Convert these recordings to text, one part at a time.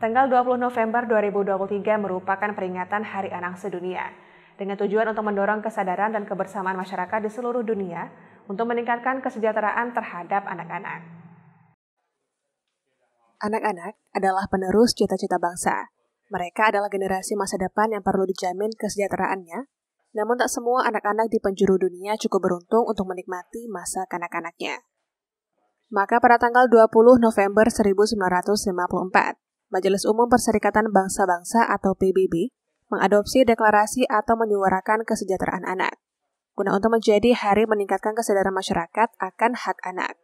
Tanggal 20 November 2023 merupakan peringatan Hari Anak Sedunia dengan tujuan untuk mendorong kesadaran dan kebersamaan masyarakat di seluruh dunia untuk meningkatkan kesejahteraan terhadap anak-anak. Anak-anak adalah penerus cita-cita bangsa. Mereka adalah generasi masa depan yang perlu dijamin kesejahteraannya. Namun tak semua anak-anak di penjuru dunia cukup beruntung untuk menikmati masa kanak-kanaknya. Maka pada tanggal 20 November 1954, Majelis Umum Perserikatan Bangsa-Bangsa atau PBB mengadopsi deklarasi atau menyuarakan kesejahteraan anak, guna untuk menjadi hari meningkatkan kesadaran masyarakat akan hak anak.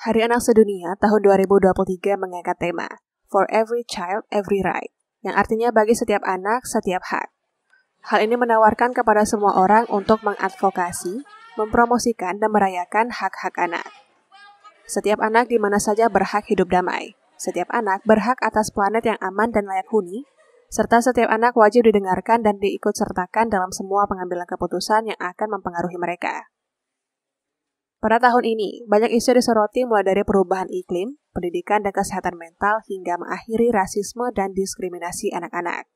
Hari Anak Sedunia tahun 2023 mengangkat tema For Every Child, Every Right, yang artinya bagi setiap anak, setiap hak. Hal ini menawarkan kepada semua orang untuk mengadvokasi, mempromosikan, dan merayakan hak-hak anak. Setiap anak di mana saja berhak hidup damai, setiap anak berhak atas planet yang aman dan layak huni, serta setiap anak wajib didengarkan dan diikutsertakan dalam semua pengambilan keputusan yang akan mempengaruhi mereka. Pada tahun ini, banyak isu disoroti mulai dari perubahan iklim, pendidikan dan kesehatan mental hingga mengakhiri rasisme dan diskriminasi anak-anak.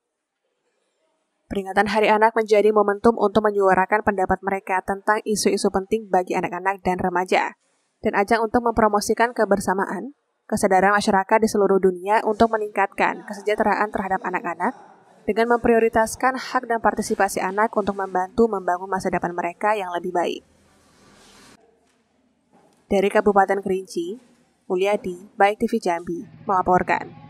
Peringatan Hari Anak menjadi momentum untuk menyuarakan pendapat mereka tentang isu-isu penting bagi anak-anak dan remaja, dan ajang untuk mempromosikan kebersamaan, kesadaran masyarakat di seluruh dunia untuk meningkatkan kesejahteraan terhadap anak-anak dengan memprioritaskan hak dan partisipasi anak untuk membantu membangun masa depan mereka yang lebih baik. Dari Kabupaten Kerinci, Mulyadi, Baik TV Jambi, melaporkan.